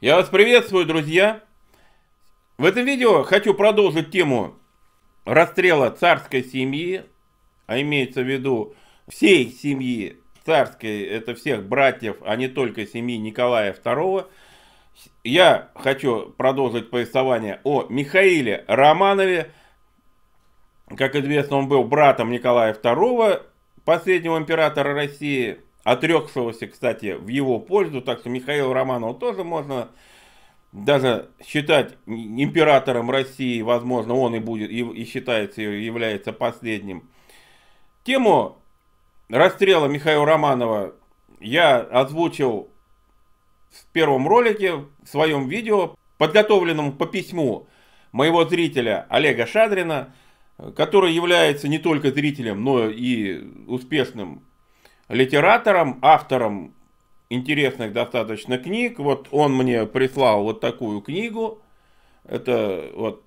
Я вас приветствую, друзья! В этом видео хочу продолжить тему расстрела царской семьи, а имеется в виду всей семьи царской, это всех братьев, а не только семьи Николая II. Я хочу продолжить повествование о Михаиле Романове. Как известно, он был братом Николая II, последнего императора России – отрекшегося, кстати, в его пользу, так что Михаила Романова тоже можно даже считать императором России, возможно, он и будет, и, и считается, и является последним. Тему расстрела Михаила Романова я озвучил в первом ролике, в своем видео, подготовленном по письму моего зрителя Олега Шадрина, который является не только зрителем, но и успешным литератором, автором интересных достаточно книг. Вот он мне прислал вот такую книгу. Это вот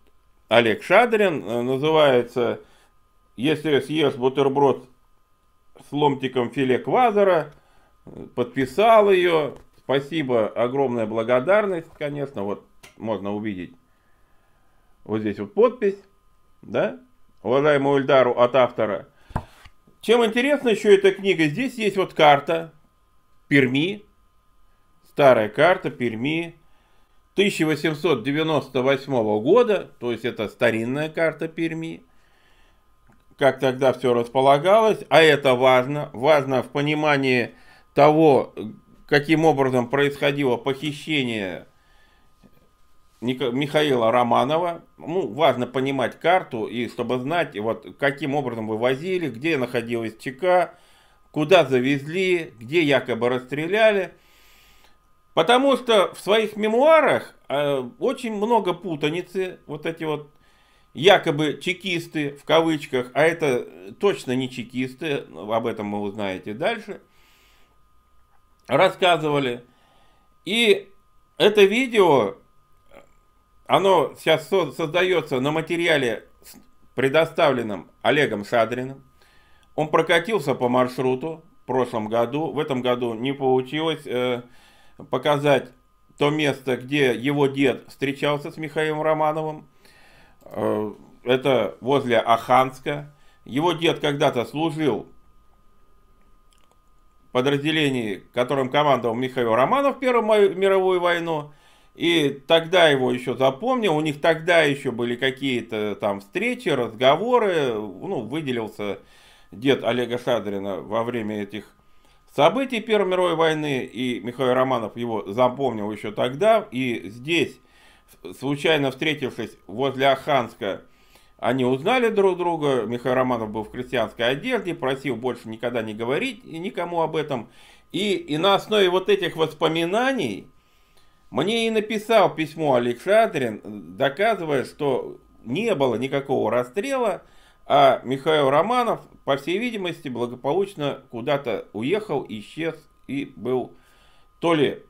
Олег Шадрин. Э, называется «Если съешь бутерброд с ломтиком филе квазара». Подписал ее. Спасибо, огромная благодарность, конечно. Вот можно увидеть вот здесь вот подпись. Да? Уважаемый Ульдару от автора – чем интересна еще эта книга? Здесь есть вот карта Перми. Старая карта Перми 1898 года. То есть это старинная карта Перми. Как тогда все располагалось. А это важно. Важно в понимании того, каким образом происходило похищение Михаила Романова. Ну, важно понимать карту и чтобы знать, вот каким образом вывозили, где находилась ЧК, куда завезли, где якобы расстреляли. Потому что в своих мемуарах э, очень много путаницы, вот эти вот якобы чекисты, в кавычках, а это точно не чекисты, об этом вы узнаете дальше, рассказывали. И это видео оно сейчас создается на материале, предоставленном Олегом Шадриным. Он прокатился по маршруту в прошлом году. В этом году не получилось э, показать то место, где его дед встречался с Михаилом Романовым. Э, это возле Аханска. Его дед когда-то служил в подразделении, которым командовал Михаил Романов в Первую мировую войну. И тогда его еще запомнил, у них тогда еще были какие-то там встречи, разговоры, ну, выделился дед Олега Шадрина во время этих событий Первой мировой войны, и Михаил Романов его запомнил еще тогда, и здесь, случайно встретившись возле Аханска, они узнали друг друга, Михаил Романов был в крестьянской одежде, просил больше никогда не говорить никому об этом, и, и на основе вот этих воспоминаний – мне и написал письмо Олег Шадрин, доказывая, что не было никакого расстрела, а Михаил Романов, по всей видимости, благополучно куда-то уехал, исчез и был то ли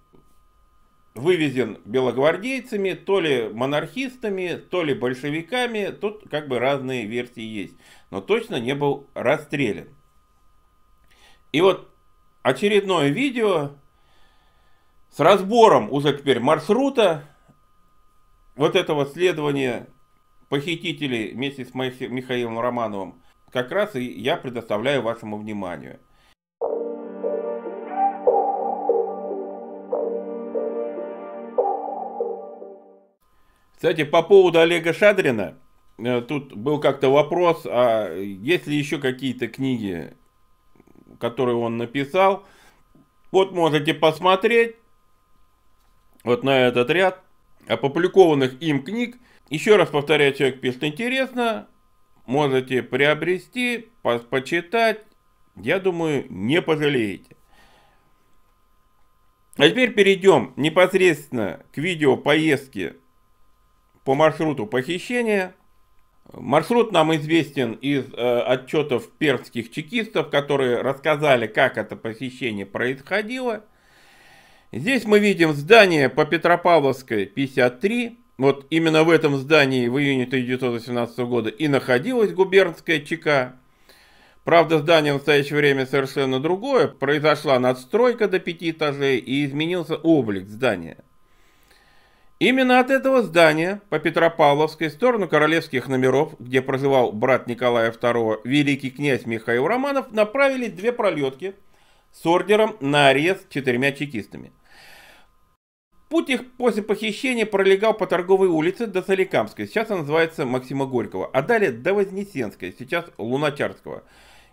вывезен белогвардейцами, то ли монархистами, то ли большевиками. Тут как бы разные версии есть. Но точно не был расстрелян. И вот очередное видео с разбором уже теперь маршрута вот этого следования похитителей вместе с Михаилом Романовым как раз и я предоставляю вашему вниманию. Кстати, по поводу Олега Шадрина, э, тут был как-то вопрос, а есть ли еще какие-то книги, которые он написал? Вот можете посмотреть вот на этот ряд опубликованных им книг. Еще раз повторяю, человек пишет интересно, можете приобрести, по почитать, я думаю, не пожалеете. А теперь перейдем непосредственно к видео поездки по маршруту похищения. Маршрут нам известен из э, отчетов перских чекистов, которые рассказали, как это похищение происходило. Здесь мы видим здание по Петропавловской 53. Вот именно в этом здании в июне 1918 года и находилась губернская ЧК. Правда, здание в настоящее время совершенно другое. Произошла надстройка до пяти этажей и изменился облик здания. Именно от этого здания по Петропавловской сторону королевских номеров, где проживал брат Николая II, великий князь Михаил Романов, направили две пролетки с ордером на арест четырьмя чекистами – Путь их после похищения пролегал по торговой улице до Соликамской, сейчас она называется Максима Горького, а далее до Вознесенской, сейчас Луначарского.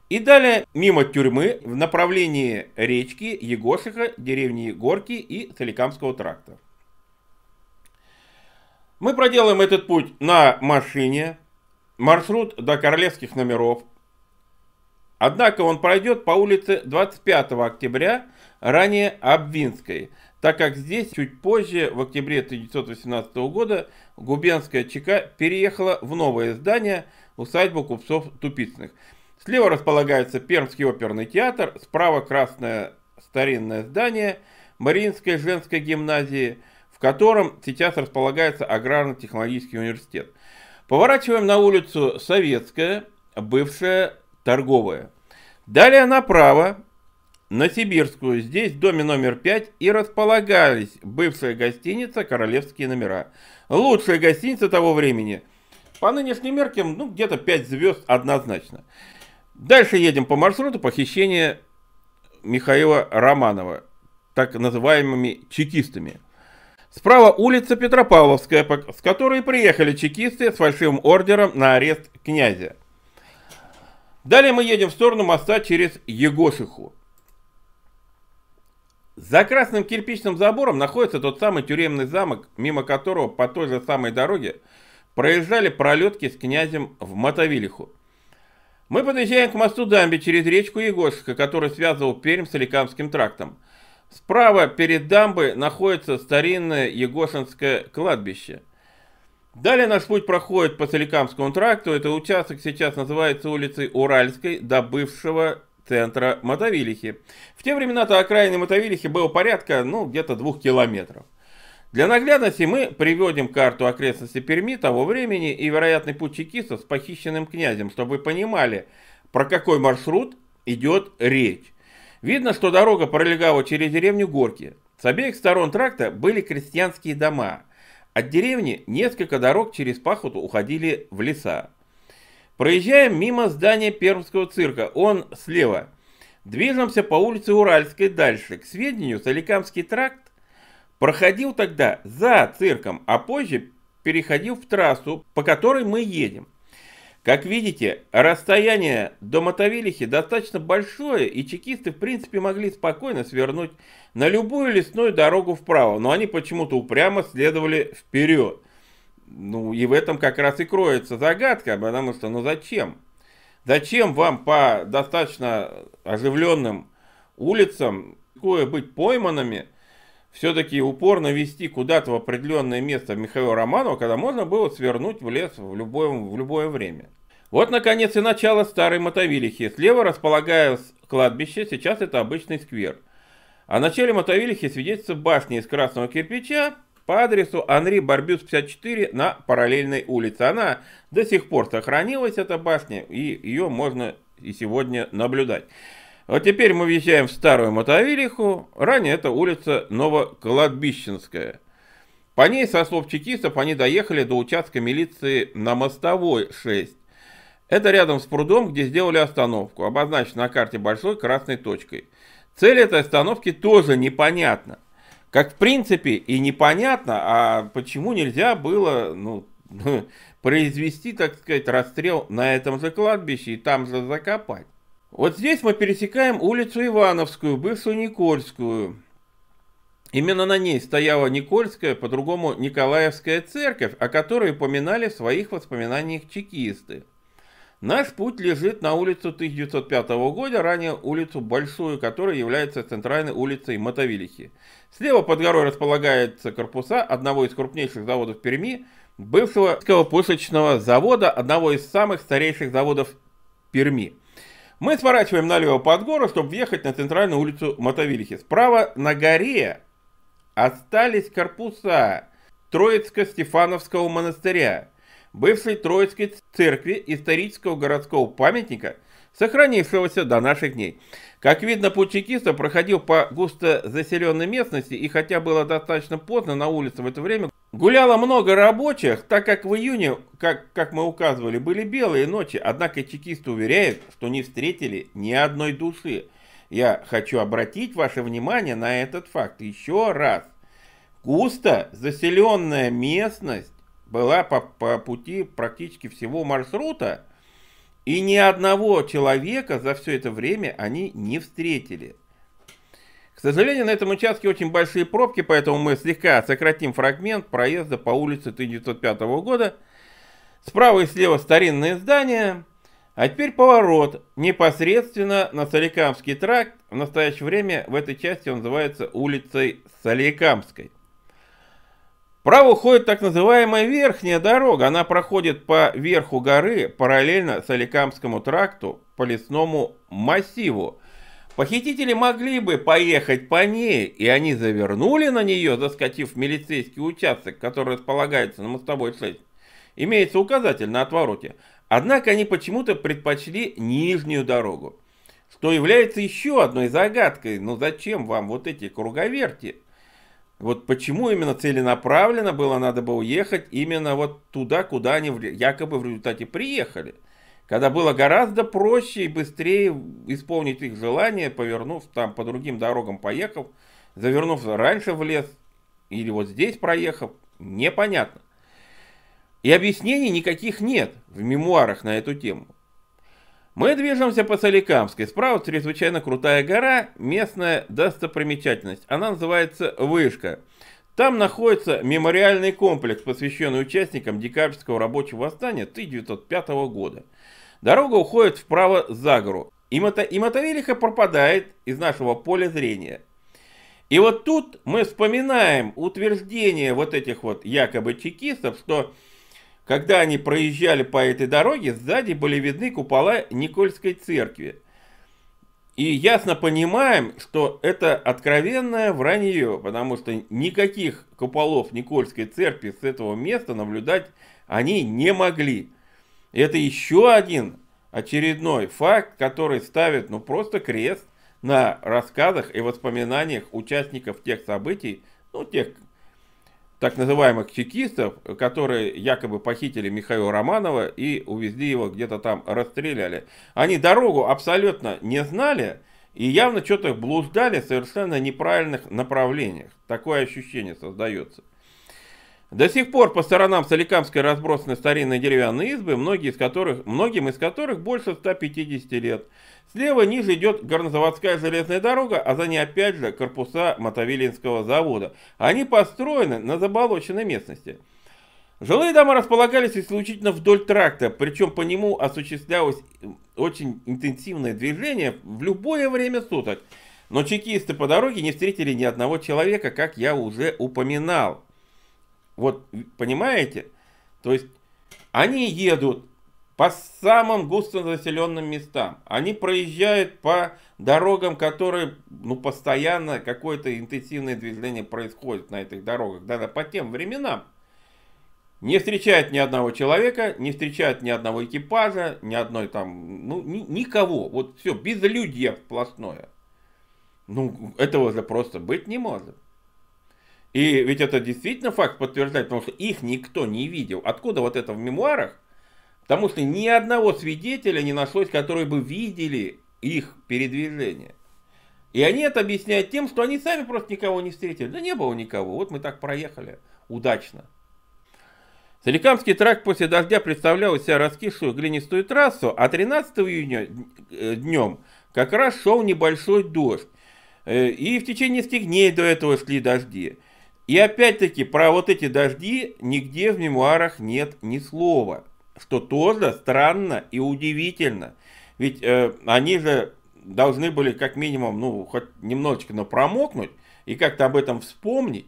И далее мимо тюрьмы в направлении речки Егошиха, деревни Горки и Соликамского тракта. Мы проделаем этот путь на машине, маршрут до Королевских номеров. Однако он пройдет по улице 25 октября, ранее Обвинской – так как здесь чуть позже, в октябре 1918 года, губернская ЧК переехала в новое здание усадьбу купцов Тупицных. Слева располагается Пермский оперный театр, справа красное старинное здание Мариинской женской гимназии, в котором сейчас располагается аграрно-технологический университет. Поворачиваем на улицу Советская, бывшая торговая. Далее направо на Сибирскую, здесь в доме номер 5 и располагались бывшая гостиница «Королевские номера». Лучшая гостиница того времени. По нынешним меркам, ну, где-то 5 звезд однозначно. Дальше едем по маршруту похищения Михаила Романова, так называемыми чекистами. Справа улица Петропавловская, с которой приехали чекисты с фальшивым ордером на арест князя. Далее мы едем в сторону моста через Егошиху. За красным кирпичным забором находится тот самый тюремный замок, мимо которого по той же самой дороге проезжали пролетки с князем в Мотовилиху. Мы подъезжаем к мосту Дамби через речку Егошка, который связывал Пермь с Аликамским трактом. Справа перед дамбой находится старинное Егошинское кладбище. Далее наш путь проходит по Соликамскому тракту. Это участок сейчас называется улицей Уральской до бывшего центра Мотовилихи. В те времена-то окраины Мотовилихи было порядка, ну, где-то двух километров. Для наглядности мы приведем карту окрестности Перми того времени и вероятный путь Чекистов с похищенным князем, чтобы вы понимали, про какой маршрут идет речь. Видно, что дорога пролегала через деревню Горки. С обеих сторон тракта были крестьянские дома. От деревни несколько дорог через пахоту уходили в леса. Проезжаем мимо здания Пермского цирка, он слева. Движемся по улице Уральской дальше. К сведению, Соликамский тракт проходил тогда за цирком, а позже переходил в трассу, по которой мы едем. Как видите, расстояние до Мотовилихи достаточно большое, и чекисты, в принципе, могли спокойно свернуть на любую лесную дорогу вправо, но они почему-то упрямо следовали вперед. Ну и в этом как раз и кроется загадка, потому что ну зачем? Зачем вам по достаточно оживленным улицам такое быть пойманными, все-таки упорно вести куда-то в определенное место Михаила Романова, когда можно было свернуть в лес в любое, в любое время. Вот, наконец, и начало старой Мотовилихи. Слева располагалось кладбище, сейчас это обычный сквер. О а начале Мотовилихи свидетельствует башня из красного кирпича, по адресу Анри Барбюс 54 на параллельной улице. Она до сих пор сохранилась, эта башня, и ее можно и сегодня наблюдать. Вот теперь мы въезжаем в Старую Мотовилиху. Ранее это улица Новокладбищенская. По ней, со слов чекистов, они доехали до участка милиции на Мостовой 6. Это рядом с прудом, где сделали остановку, обозначена на карте большой красной точкой. Цель этой остановки тоже непонятна. Как в принципе и непонятно, а почему нельзя было ну, произвести, так сказать, расстрел на этом же кладбище и там же закопать. Вот здесь мы пересекаем улицу Ивановскую, бывшую Никольскую. Именно на ней стояла Никольская, по-другому Николаевская церковь, о которой упоминали в своих воспоминаниях чекисты. Наш путь лежит на улицу 1905 года, ранее улицу Большую, которая является центральной улицей Мотовилихи. Слева под горой располагаются корпуса одного из крупнейших заводов Перми, бывшего пушечного завода, одного из самых старейших заводов Перми. Мы сворачиваем налево под гору, чтобы въехать на центральную улицу Мотовилихи. Справа на горе остались корпуса Троицко-Стефановского монастыря бывшей Троицкой церкви исторического городского памятника, сохранившегося до наших дней. Как видно, путь чекиста проходил по густо заселенной местности, и хотя было достаточно поздно на улице в это время, гуляло много рабочих, так как в июне, как, как мы указывали, были белые ночи, однако чекисты уверяют, что не встретили ни одной души. Я хочу обратить ваше внимание на этот факт еще раз. Густо заселенная местность была по, по пути практически всего маршрута, и ни одного человека за все это время они не встретили. К сожалению, на этом участке очень большие пробки, поэтому мы слегка сократим фрагмент проезда по улице 1905 года. Справа и слева старинные здания. А теперь поворот непосредственно на Соликамский тракт. В настоящее время в этой части он называется улицей Соликамской. Право уходит так называемая верхняя дорога. Она проходит по верху горы, параллельно Соликамскому тракту, по лесному массиву. Похитители могли бы поехать по ней, и они завернули на нее, заскочив в милицейский участок, который располагается на мостовой 6. Имеется указатель на отвороте. Однако они почему-то предпочли нижнюю дорогу. Что является еще одной загадкой. Ну зачем вам вот эти круговерти? Вот почему именно целенаправленно было, надо было уехать именно вот туда, куда они якобы в результате приехали. Когда было гораздо проще и быстрее исполнить их желание, повернув там по другим дорогам поехав, завернув раньше в лес или вот здесь проехав, непонятно. И объяснений никаких нет в мемуарах на эту тему. Мы движемся по Соликамской. Справа чрезвычайно крутая гора, местная достопримечательность. Она называется Вышка. Там находится мемориальный комплекс, посвященный участникам Декабрьского рабочего восстания 1905 года. Дорога уходит вправо за гору. И, мото... и мотовилиха пропадает из нашего поля зрения. И вот тут мы вспоминаем утверждение вот этих вот якобы чекистов, что когда они проезжали по этой дороге, сзади были видны купола Никольской церкви. И ясно понимаем, что это откровенное вранье, потому что никаких куполов Никольской церкви с этого места наблюдать они не могли. Это еще один очередной факт, который ставит ну просто крест на рассказах и воспоминаниях участников тех событий, ну тех так называемых чекистов, которые якобы похитили Михаила Романова и увезли его где-то там, расстреляли. Они дорогу абсолютно не знали и явно что-то блуждали в совершенно неправильных направлениях. Такое ощущение создается. До сих пор по сторонам Соликамской разбросаны старинные деревянные избы, многие из которых, многим из которых больше 150 лет. Слева ниже идет горнозаводская железная дорога, а за ней опять же корпуса Мотовилинского завода. Они построены на заболоченной местности. Жилые дома располагались исключительно вдоль тракта, причем по нему осуществлялось очень интенсивное движение в любое время суток. Но чекисты по дороге не встретили ни одного человека, как я уже упоминал. Вот, понимаете? То есть они едут, по самым густонаселенным местам. Они проезжают по дорогам, которые, ну, постоянно какое-то интенсивное движение происходит на этих дорогах. Да-да, по тем временам. Не встречают ни одного человека, не встречают ни одного экипажа, ни одной там, ну, ни, никого. Вот все, безлюдье сплошное. Ну, этого же просто быть не может. И ведь это действительно факт подтверждает, потому что их никто не видел. Откуда вот это в мемуарах? Потому что ни одного свидетеля не нашлось, которые бы видели их передвижение. И они это объясняют тем, что они сами просто никого не встретили. Да не было никого, вот мы так проехали удачно. Соликамский тракт после дождя представлял из себя раскисшую глинистую трассу, а 13 июня э, днем как раз шел небольшой дождь. Э, и в течение нескольких дней до этого шли дожди. И опять-таки про вот эти дожди нигде в мемуарах нет ни слова что тоже странно и удивительно. Ведь э, они же должны были как минимум, ну, хоть немножечко, но промокнуть и как-то об этом вспомнить,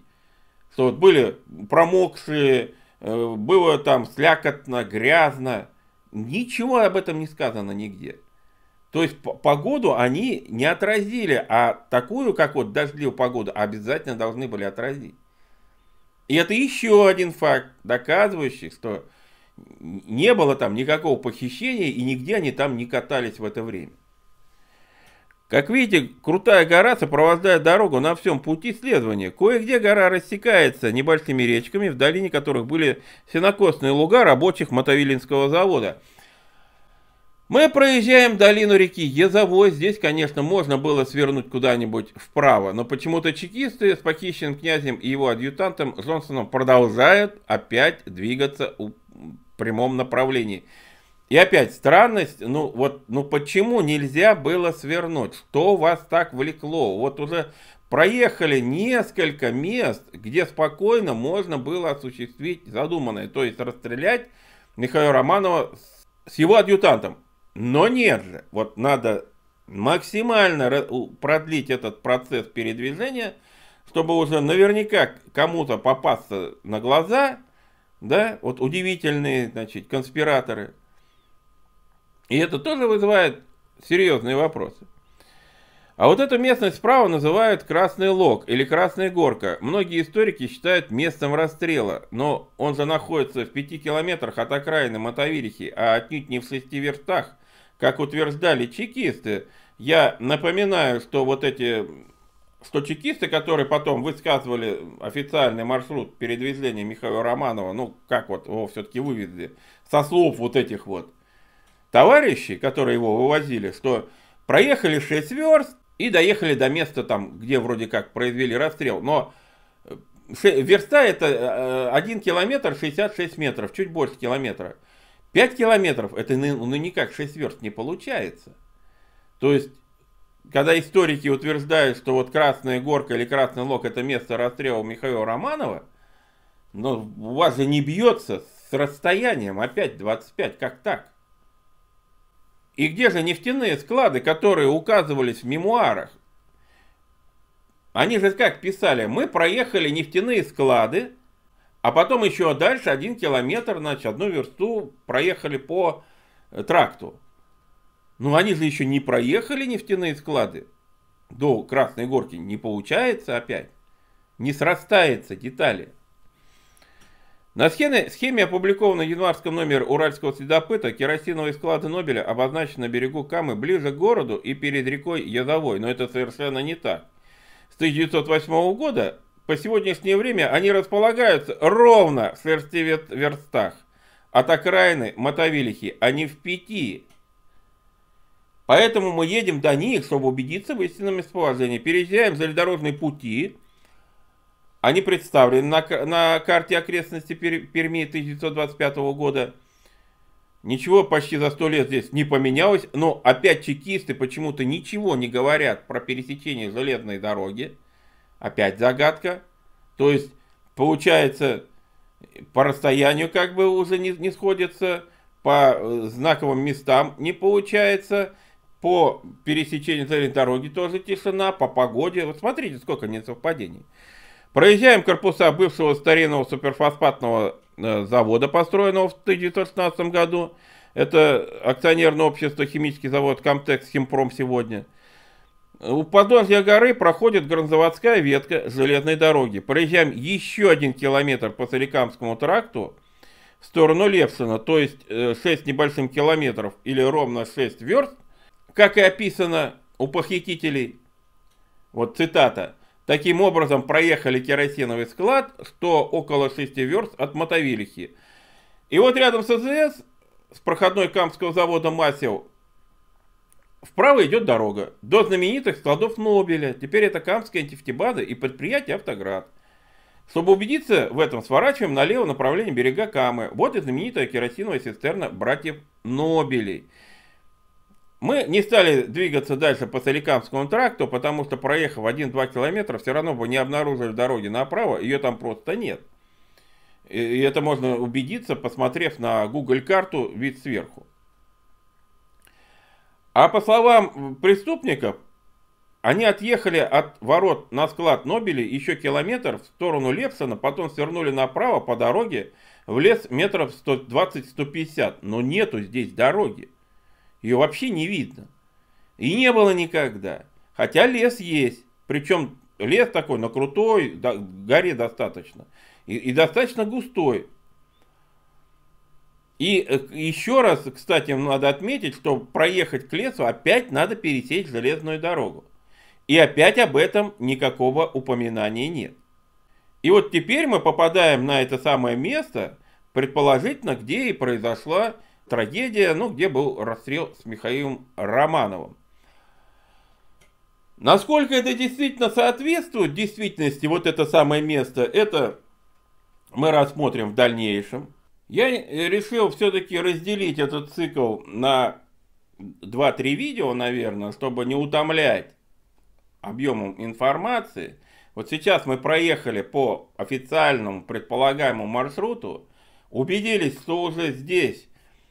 что вот были промокшие, э, было там слякотно, грязно, ничего об этом не сказано нигде. То есть погоду они не отразили, а такую, как вот дождливую погоду, обязательно должны были отразить. И это еще один факт, доказывающий, что не было там никакого похищения, и нигде они там не катались в это время. Как видите, крутая гора сопровождает дорогу на всем пути следования. Кое-где гора рассекается небольшими речками, в долине которых были сенокосные луга рабочих Мотовилинского завода. Мы проезжаем долину реки Езовой. Здесь, конечно, можно было свернуть куда-нибудь вправо, но почему-то чекисты с похищенным князем и его адъютантом Джонсоном продолжают опять двигаться прямом направлении. И опять странность, ну вот, ну почему нельзя было свернуть? Что вас так влекло? Вот уже проехали несколько мест, где спокойно можно было осуществить задуманное, то есть расстрелять Михаила Романова с его адъютантом. Но нет же, вот надо максимально продлить этот процесс передвижения, чтобы уже наверняка кому-то попасться на глаза – да, вот удивительные, значит, конспираторы. И это тоже вызывает серьезные вопросы. А вот эту местность справа называют Красный Лог или Красная Горка. Многие историки считают местом расстрела, но он же находится в пяти километрах от окраины Мотовилихи, а отнюдь не в шести верстах, как утверждали чекисты. Я напоминаю, что вот эти что чекисты, которые потом высказывали официальный маршрут передвижения Михаила Романова, ну, как вот его все-таки вывезли, со слов вот этих вот товарищей, которые его вывозили, что проехали 6 верст и доехали до места там, где вроде как произвели расстрел, но э, верста это 1 э, э, километр 66 метров, чуть больше километра. 5 километров, это ну никак 6 верст не получается. То есть когда историки утверждают, что вот Красная Горка или Красный Лог это место расстрела Михаила Романова, но ну, у вас же не бьется с расстоянием опять 25, как так? И где же нефтяные склады, которые указывались в мемуарах? Они же как писали, мы проехали нефтяные склады, а потом еще дальше один километр, значит, одну версту проехали по э, тракту. Ну, они же еще не проехали нефтяные склады. До Красной Горки не получается опять. Не срастается детали. На схеме, схеме опубликованной в январском номере Уральского следопыта керосиновые склады Нобеля обозначены на берегу Камы ближе к городу и перед рекой Язовой, но это совершенно не так. С 1908 года по сегодняшнее время они располагаются ровно в 40 верстах от окраины Мотовилихи, а не в пяти Поэтому мы едем до них, чтобы убедиться в истинном местоположении. Переезжаем железнодорожные пути. Они представлены на, на карте окрестности Перми 1925 года. Ничего почти за сто лет здесь не поменялось, но опять чекисты почему-то ничего не говорят про пересечение железной дороги. Опять загадка. То есть, получается, по расстоянию как бы уже не, не сходится по э, знаковым местам не получается – по пересечению цельной дороги тоже тишина, по погоде. Вот смотрите, сколько нет совпадений. Проезжаем корпуса бывшего старинного суперфосфатного э, завода, построенного в 1916 году. Это акционерное общество «Химический завод Комтекс Химпром» сегодня. У подножья горы проходит гранзаводская ветка железной дороги. Проезжаем еще один километр по Соликамскому тракту в сторону Левсона, то есть 6 э, небольшим километров или ровно 6 верст – как и описано у похитителей, вот цитата, таким образом проехали керосиновый склад, что около 6 верст от Мотовилихи. И вот рядом с АЗС, с проходной Камского завода Масел, вправо идет дорога до знаменитых складов Нобеля. Теперь это Камская нефтебаза и предприятие «Автоград». Чтобы убедиться в этом, сворачиваем налево в направлении берега Камы. Вот и знаменитая керосиновая цистерна братьев Нобелей. Мы не стали двигаться дальше по Соликамскому тракту, потому что проехав 1-2 километра, все равно бы не обнаружили дороги направо, ее там просто нет. И это можно убедиться, посмотрев на Google карту вид сверху. А по словам преступников, они отъехали от ворот на склад Нобели еще километр в сторону Лепсона, потом свернули направо по дороге в лес метров 120-150, но нету здесь дороги. Ее вообще не видно. И не было никогда. Хотя лес есть. Причем лес такой, но крутой, да, горе достаточно. И, и достаточно густой. И э, еще раз, кстати, надо отметить, что проехать к лесу опять надо пересечь железную дорогу. И опять об этом никакого упоминания нет. И вот теперь мы попадаем на это самое место, предположительно, где и произошла трагедия, ну, где был расстрел с Михаилом Романовым. Насколько это действительно соответствует действительности, вот это самое место, это мы рассмотрим в дальнейшем. Я решил все-таки разделить этот цикл на 2-3 видео, наверное, чтобы не утомлять объемом информации. Вот сейчас мы проехали по официальному предполагаемому маршруту, убедились, что уже здесь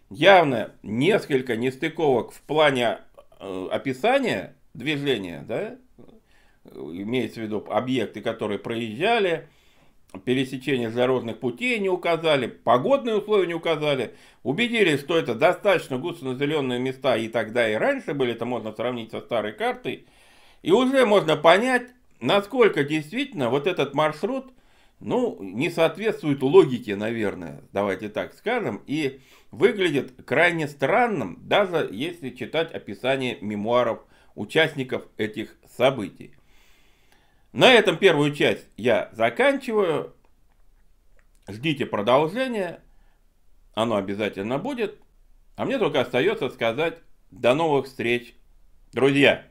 явно несколько нестыковок в плане э, описания движения, да, имеется в виду объекты, которые проезжали, пересечение дорожных путей не указали, погодные условия не указали, убедились, что это достаточно густонаселенные места и тогда и раньше были, это можно сравнить со старой картой, и уже можно понять, насколько действительно вот этот маршрут, ну, не соответствует логике, наверное, давайте так скажем, и выглядит крайне странным, даже если читать описание мемуаров участников этих событий. На этом первую часть я заканчиваю. Ждите продолжения, оно обязательно будет. А мне только остается сказать до новых встреч, друзья!